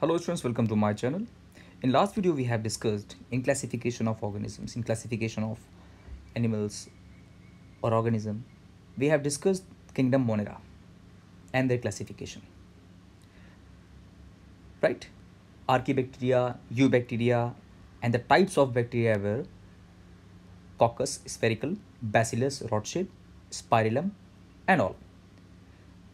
hello students welcome to my channel in last video we have discussed in classification of organisms in classification of animals or organism we have discussed kingdom monera and their classification right archibacteria eubacteria and the types of bacteria were coccus spherical bacillus rod shape spirillum and all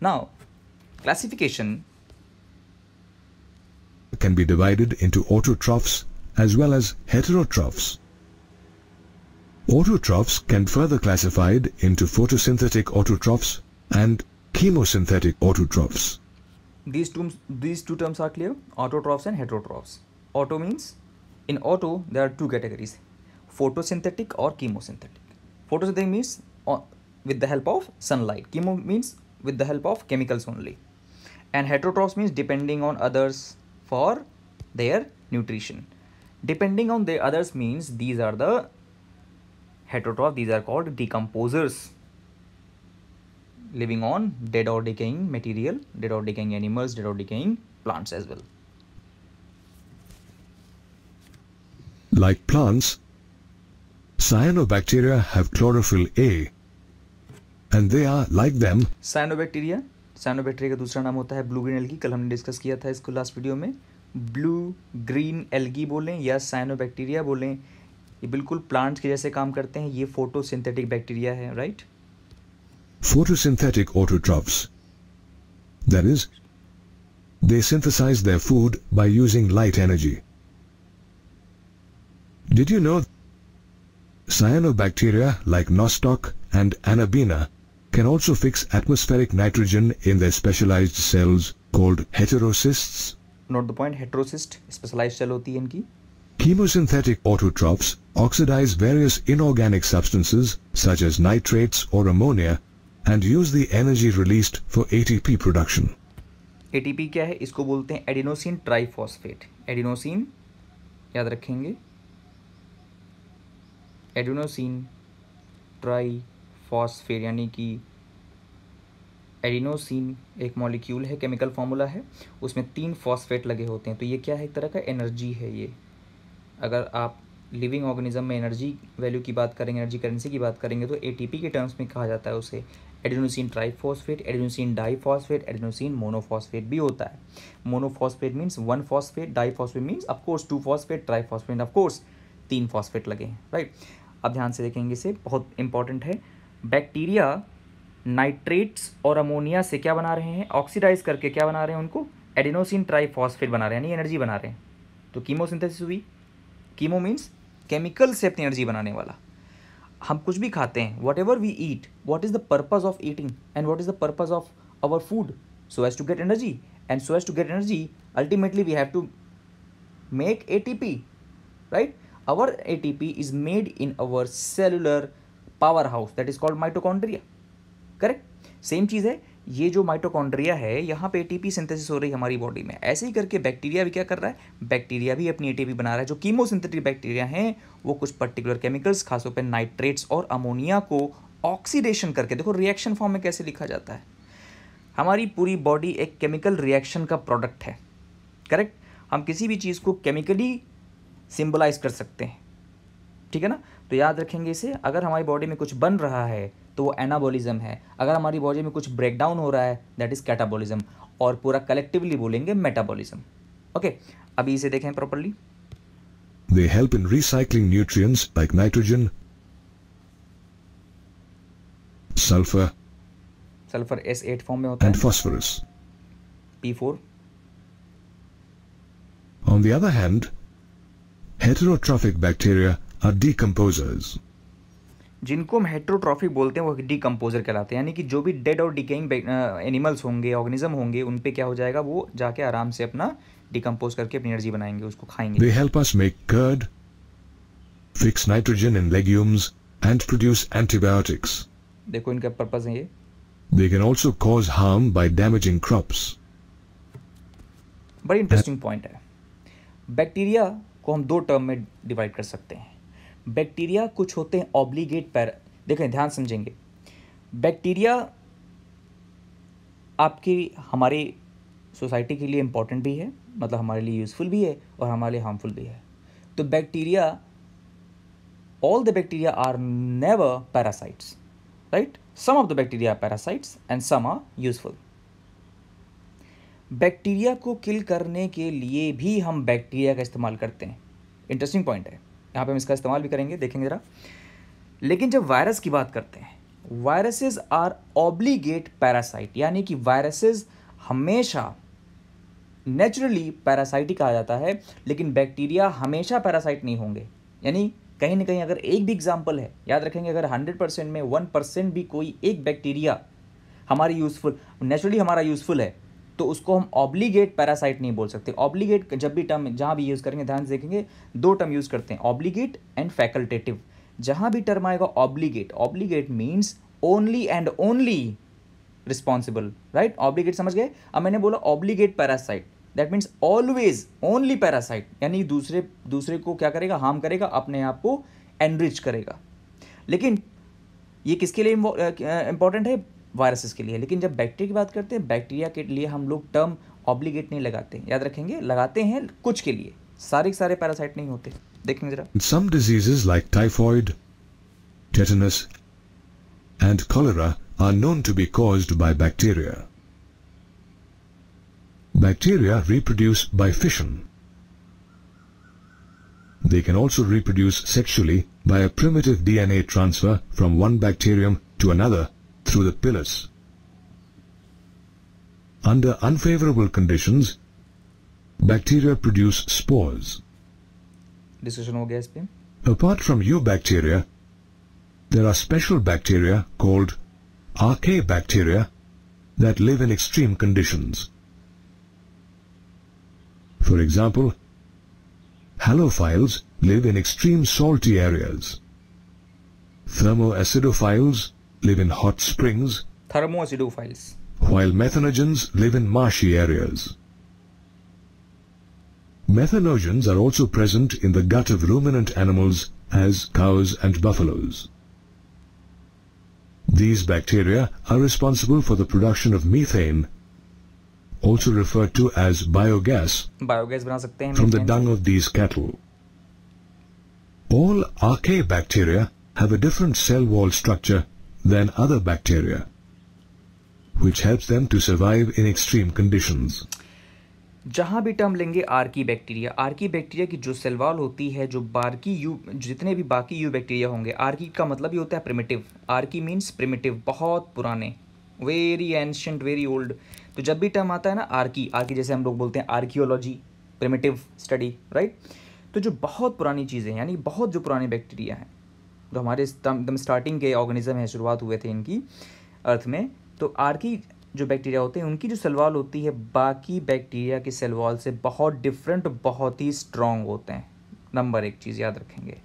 now classification can be divided into autotrophs as well as heterotrophs. Autotrophs can further classified into photosynthetic autotrophs and chemosynthetic autotrophs. These two, these two terms are clear, autotrophs and heterotrophs. Auto means, in auto there are two categories, photosynthetic or chemosynthetic. Photosynthetic means uh, with the help of sunlight, chemo means with the help of chemicals only. And heterotrophs means depending on others for their nutrition. Depending on the others means these are the heterotroph, these are called decomposers living on dead or decaying material, dead or decaying animals, dead or decaying plants as well. Like plants, cyanobacteria have chlorophyll A and they are like them. Cyanobacteria cyanobacteria का दूसरा नाम होता है blue green algae कल हमने discuss किया था इसको लास्ट वीडियो में ब्लू ग्रीन एलगी बोलें या साइनो बैक्टीरिया बोलें ये बिल्कुल प्लांट्स के जैसे काम करते हैं ये सिंथेटिक बैक्टीरिया है right synthetic autotrophs That they they synthesize their food by using light energy. Did you know cyanobacteria like Nostoc and Anabina can also fix atmospheric nitrogen in their specialized cells called heterocysts. Note the point, heterocyst, specialized cell hoti inki. Chemosynthetic autotrophs oxidize various inorganic substances such as nitrates or ammonia and use the energy released for ATP production. ATP क्या है इसको बोलते हैं adenosine triphosphate adenosine याद रखेंगे adenosine triphosphate यानी कि adenosine एक मॉलिक्यूल है केमिकल फॉर्मूला है उसमें तीन फॉस्फेट लगे होते हैं तो ये क्या है एक तरह का एनर्जी है ये अगर आप लिविंग ऑर्गेनिज्म में एनर्जी वैल्यू की बात करेंगे एनर्जी करेंसी की बात करेंगे तो एटीपी के टर्म्स में कहा जाता है उसे adenosine triphosphate adenosine diphosphate adenosine monophosphate भी होता है monophosphate means one phosphate diphosphate means of course two phosphate triphosphate of course तीन फॉस्फेट लगे हैं राइट अब ध्यान से देखेंगे इसे बहुत इंपॉर्टेंट है बैक्टीरिया नाइट्रेट्स और अमोनिया से क्या बना रहे हैं ऑक्सीडाइज करके क्या बना रहे हैं उनको एडिनोसिन ट्राईफॉस्फेट बना रहे हैं यानी एनर्जी बना रहे हैं तो कीमोसिंथेसिस हुई कीमो मीन्स केमिकल से अपनी एनर्जी बनाने वाला हम कुछ भी खाते हैं whatever we eat what is the purpose of eating and what is the purpose of our food so as to get energy and so as to get energy ultimately we have to make A T P right our A T P is made in our cellular power house that is called mitochondria correct same चीज़ है ये जो mitochondria है यहाँ पे ATP synthesis हो रही है हमारी बॉडी में ऐसे ही करके बैक्टीरिया भी क्या कर रहा है बैक्टीरिया भी अपनी एटीपी बना रहा है जो कीमोसिंथेटिक बैक्टीरिया हैं वो कुछ पर्टिकुलर केमिकल्स खासतौर पर नाइट्रेट्स और अमोनिया को ऑक्सीडेशन करके देखो रिएक्शन फॉर्म में कैसे लिखा जाता है हमारी पूरी बॉडी एक केमिकल रिएक्शन का प्रोडक्ट है करेक्ट हम किसी भी चीज़ को केमिकली सिम्बलाइज कर सकते हैं ठीक है ना तो याद रखेंगे इसे अगर हमारी बॉडी में कुछ बन रहा है तो वो एनाबोलिज्म है अगर हमारी बॉडी में कुछ ब्रेकडाउन हो रहा है दैट इज कैटाबोलिज्म और पूरा कलेक्टिवली बोलेंगे मेटाबोलिज्म ओके अभी इसे देखें properly they help in recycling nutrient like nitrogen sulphur sulphur S eight form में होता है and phosphorus P4 on the other hand heterotrophic bacteria are decomposers जिनको हम हेट्रोट्रॉफिक बोलते हैं वो डिकम्पोजर कहलाते हैं यानी कि जो भी डेड और डिकेइंग एनिमल्स होंगे ऑर्गेनिज्म होंगे उन पे क्या हो जाएगा वो जाके आराम से अपना डिकम्पोज करके अपनी एनर्जी बनाएंगे उसको खाएंगे they help us make curd fix nitrogen in legumes and produce antibiotics देखो इनका पर्पस है ये they can also cause harm by damaging crops बड़ी इंटरेस्टिंग पॉइंट है बैक्टीरिया को हम दो टर्म में डिवाइड कर सकते हैं बैक्टीरिया कुछ होते हैं ऑब्लीगेट पैर देखें ध्यान समझेंगे बैक्टीरिया आपकी हमारे सोसाइटी के लिए इम्पॉर्टेंट भी है मतलब हमारे लिए यूज़फुल भी है और हमारे लिए हार्मफुल भी है तो bacteria all the bacteria are never parasites right some of the bacteria parasites and some are useful bacteria को किल करने के लिए भी हम बैक्टीरिया का इस्तेमाल करते हैं इंटरेस्टिंग पॉइंट है यहाँ पे हम इसका इस्तेमाल भी करेंगे देखेंगे ज़रा लेकिन जब वायरस की बात करते हैं वायरसेस आर ऑब्लीगेट पैरासाइट यानी कि वायरसेस हमेशा नेचुरली पैरासाइटिक आ कहा जाता है लेकिन बैक्टीरिया हमेशा पैरासाइट नहीं होंगे यानी कहीं ना कहीं अगर एक भी एग्जाम्पल है याद रखेंगे अगर हंड्रेड परसेंट में वन परसेंट भी कोई एक बैक्टीरिया हमारी यूज़फुल नेचुरली हमारा यूज़फुल है तो उसको हम ऑब्लीगेट पैरासाइट नहीं बोल सकते ऑब्लीगेट जब भी टर्म जहाँ भी यूज़ करेंगे ध्यान से देखेंगे दो टर्म यूज़ करते हैं ऑब्लीगेट एंड फैकल्टेटिव जहाँ भी टर्म आएगा obligate obligate means only and only responsible right obligate समझ गए अब मैंने बोला obligate parasite that means always only parasite यानी दूसरे दूसरे को क्या करेगा हार्म करेगा अपने आप को एनरिच करेगा लेकिन ये किसके लिए इंपॉर्टेंट है वायरसेस के लिए लेकिन जब बैक्टीरिया की बात करते हैं बैक्टीरिया के लिए हम लोग टर्म ऑब्लिगेट नहीं लगाते याद रखेंगे लगाते हैं कुछ के लिए सारे के सारे पैरासाइट नहीं होते देखेंगे जरा some diseases like typhoid tetanus and cholera are known to be caused by bacteria bacteria reproduce by fission they can also reproduce sexually by a primitive DNA transfer from one bacterium to another through the pillars. Under unfavorable conditions, bacteria produce spores. Discussion हो गया इस Apart from eubacteria, there are special bacteria called archaebacteria that live in extreme conditions. For example, halophiles live in extreme salty areas. Thermoacidophiles live in hot springs, thermoacidophiles, while methanogens live in marshy areas. Methanogens are also present in the gut of ruminant animals as cows and buffaloes. These bacteria are responsible for the production of methane, also referred to as biogas, biogas from the dung of these cattle. All archaea bacteria have a different cell wall structure than other bacteria, which helps them to survive in extreme conditions. जहाँ भी term लेंगे Archie bacteria Archie bacteria की जो cell wall होती है जो बाकी you जितने भी बाकी यू बैक्टीरिया होंगे आर्की का मतलब ये होता है प्रिमिटिव आर्की मीन्स प्रिमिटिव बहुत पुराने वेरी एंशंट वेरी ओल्ड तो जब भी टर्म आता है ना आर्की आर्की जैसे हम लोग बोलते हैं आर्कियोलॉजी प्रिमिटिव स्टडी राइट तो जो बहुत पुरानी चीज़ें यानी बहुत जो पुराने बैक्टीरिया हैं जो हमारे एकदम स्टार्टिंग के ऑर्गेनिज्म है शुरुआत हुए थे इनकी अर्थ में तो आर्की जो बैक्टीरिया होते हैं उनकी जो सेलवाल होती है बाकी बैक्टीरिया के सलवाल से बहुत डिफरेंट बहुत ही स्ट्रॉन्ग होते हैं नंबर एक चीज़ याद रखेंगे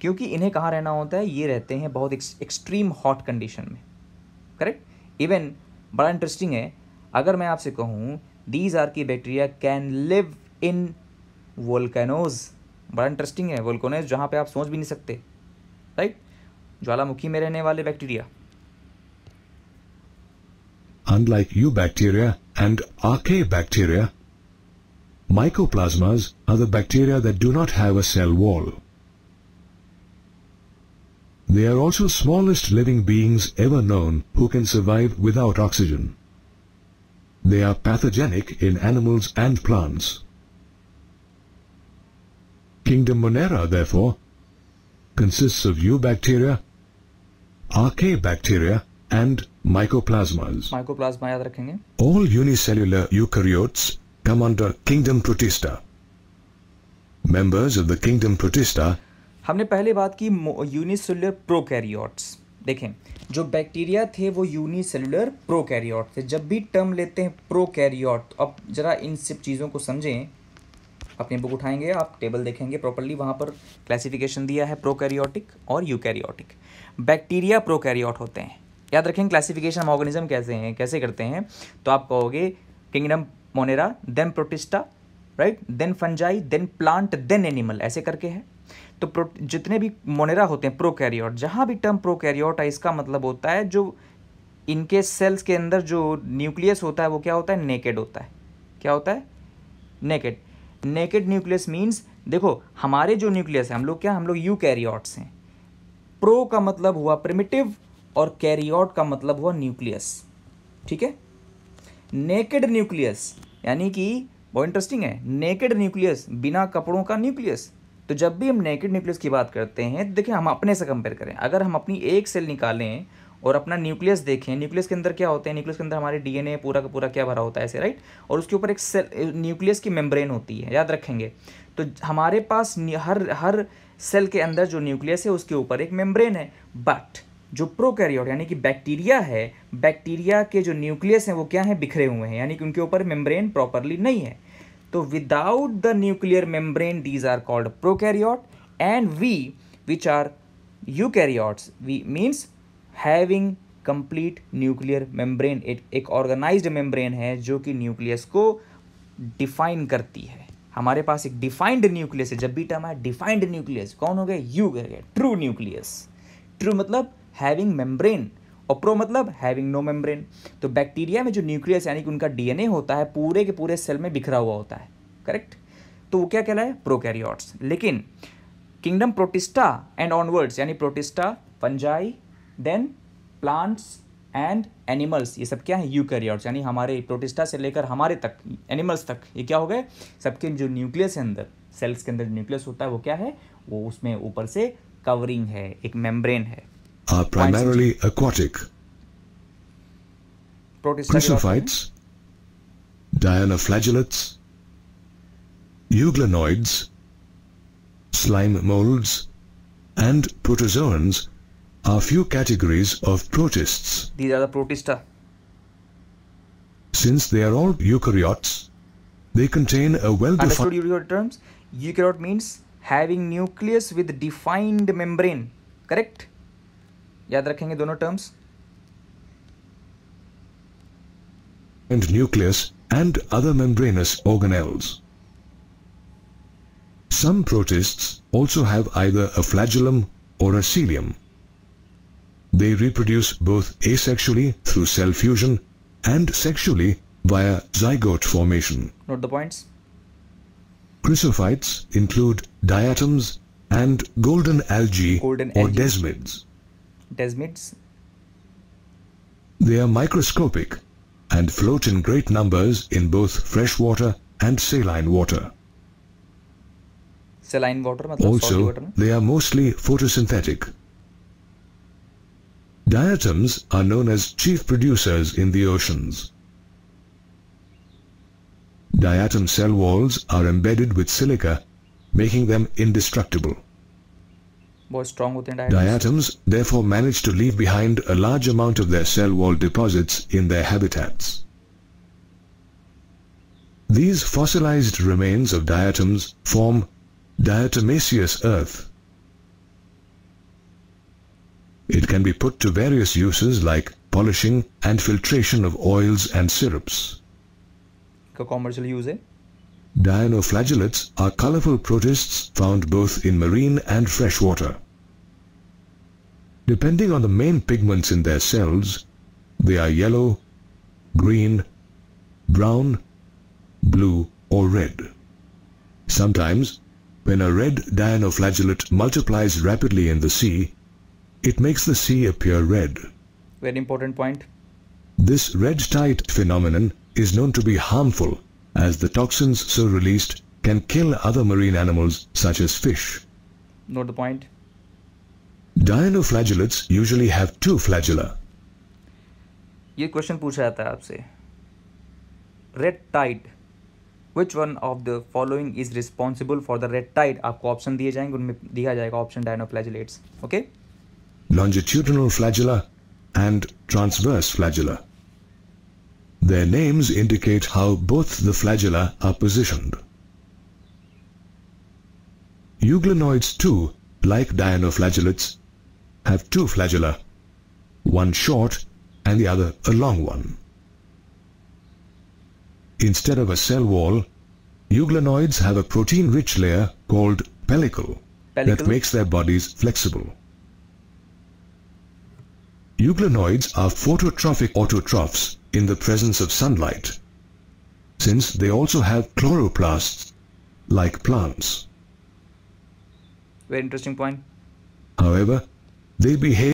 क्योंकि इन्हें कहाँ रहना होता है ये रहते हैं बहुत एक्सट्रीम हॉट कंडीशन में करेक्ट इवन बड़ा इंटरेस्टिंग है अगर मैं आपसे कहूँ दीज आर की bacteria can live in volcanoes बड़ा इंटरेस्टिंग है वोल्कोनोज जहाँ पे आप सोच भी नहीं सकते राइट ज्वालामुखी में रहने वाले bacteria Unlike eubacteria and archaebacteria, mycoplasmas are the bacteria that do not have a cell wall. They are also smallest living beings ever known who can survive without oxygen. They are pathogenic in animals and plants. Kingdom Monera, therefore, consists of eubacteria, archaea bacteria and mycoplasmas. Mycoplasma याद रखेंगे. All unicellular eukaryotes come under kingdom protista. Members of the kingdom protista. हमने पहले बात की unicellular prokaryotes. देखें जो bacteria थे वो यूनिसेलुलर प्रोकैरियोट थे जब भी टर्म लेते हैं प्रोकैरियोट अब जरा इन सब चीज़ों को समझें अपनी बुक उठाएंगे आप टेबल देखेंगे प्रॉपरली वहाँ पर क्लासिफिकेशन दिया है प्रोकैरियोटिक और यूकैरियोटिक बैक्टीरिया प्रोकैरियोट होते हैं याद रखें क्लासिफिकेशन ऑर्गेनिज्म कैसे हैं कैसे करते हैं तो आप कहोगे kingdom Monera then Protista right then Fungi then plant then animal ऐसे करके है तो जितने भी मोनेरा होते हैं प्रोकैरियोट जहाँ भी टर्म प्रोकैरियोट है इसका मतलब होता है जो इनके सेल्स के अंदर जो न्यूक्लियस होता है वो क्या होता है नेकेड होता है क्या होता है नेकेड नेकेड न्यूक्लियस मीन्स देखो हमारे जो न्यूक्लियस है हम लोग क्या हम लोग यू कैरियॉट्स हैं प्रो का मतलब हुआ प्रिमिटिव और कैरियॉट का मतलब हुआ न्यूक्लियस ठीक है नेकेड न्यूक्लियस यानी कि बहुत इंटरेस्टिंग है नेकेड न्यूक्लियस बिना कपड़ों का न्यूक्लियस तो जब भी हम नेकेड न्यूक्लियस की बात करते हैं तो देखिए हम अपने से कंपेयर करें अगर हम अपनी एक सेल निकालें और अपना न्यूक्लियस देखें न्यूक्लियस के अंदर क्या होते हैं न्यूक्लियस के अंदर हमारे डीएनए पूरा का पूरा क्या भरा होता है ऐसे राइट और उसके ऊपर एक सेल न्यूक्लियस की मेम्ब्रेन होती है याद रखेंगे तो हमारे पास हर हर सेल के अंदर जो न्यूक्लियस है उसके ऊपर एक मेम्ब्रेन है बट जो प्रोकैरियोट यानी कि बैक्टीरिया है बैक्टीरिया के जो न्यूक्लियस हैं वो क्या हैं बिखरे हुए हैं यानी कि उनके ऊपर मेम्ब्रेन प्रॉपरली नहीं है तो without the nuclear membrane these are called prokaryote and we which are eukaryotes we means having complete nuclear membrane एक ऑर्गेनाइज्ड मेम्ब्रेन है जो कि न्यूक्लियस को डिफाइन करती है हमारे पास एक डिफाइंड न्यूक्लियस है जब भी टर्म है डिफाइंड न्यूक्लियस कौन हो गए यू कह गए ट्रू न्यूक्लियस ट्रू मतलब हैविंग मेम्ब्रेन और प्रो मतलब हैविंग नो मेम्ब्रेन तो बैक्टीरिया में जो न्यूक्लियस यानी कि उनका डीएनए होता है पूरे के पूरे सेल में बिखरा हुआ होता है करेक्ट तो वो क्या कहलाए प्रोकैरियोट्स लेकिन किंगडम प्रोटिस्टा एंड ऑनवर्ड्स यानी Protista Fungi then plants and animals ये सब क्या है यूकैरियोट्स यानी हमारे प्रोटिस्टा से लेकर हमारे तक एनिमल्स तक ये क्या हो गए सबके जो न्यूक्लियस है अंदर सेल्स के अंदर न्यूक्लियस होता है वो क्या है वो उसमें ऊपर से कवरिंग है एक मेम्ब्रेन है are euglenoids slime molds and protozoans are few categories of protists. These are the protista. Since they are all eukaryotes, they contain a well-defined... Understood terms? Eukaryote means having nucleus with defined membrane. Correct? याद rakhenge दोनों terms. And nucleus and other membranous organelles. Some protists also have either a flagellum or a cilium. They reproduce both asexually through cell fusion and sexually via zygote formation. Note the points. Chrysophytes include diatoms and golden algae golden or algae. desmids. Desmids? They are microscopic and float in great numbers in both freshwater and saline water. Saline water also, water they are mostly photosynthetic Diatoms are known as chief producers in the oceans. Diatom cell walls are embedded with silica, making them indestructible. Diatoms therefore manage to leave behind a large amount of their cell wall deposits in their habitats. These fossilized remains of diatoms form diatomaceous earth, it can be put to various uses like polishing and filtration of oils and syrups. commercial use Dinoflagellates are colorful protists found both in marine and freshwater. Depending on the main pigments in their cells, they are yellow, green, brown, blue or red. Sometimes, when a red dinoflagellate multiplies rapidly in the sea, it makes the sea appear red. Very important point. This red tide phenomenon is known to be harmful as the toxins so released can kill other marine animals such as fish. Note the point. Dinoflagellates usually have two flagella. ये question पूछा जाता है आपसे red tide which one of the following is responsible for the red tide आपको option दिए जाएंगे उनमें दिया जाएगा option dinoflagellates okay okay? longitudinal flagella, and transverse flagella. Their names indicate how both the flagella are positioned. Euglenoids too, like dinoflagellates, have two flagella, one short and the other a long one. Instead of a cell wall, euglenoids have a protein-rich layer called pellicle, pellicle that makes their bodies flexible. Euglenoids are phototrophic autotrophs in the presence of sunlight, since they also have chloroplasts, like plants. Very interesting point. However, they behave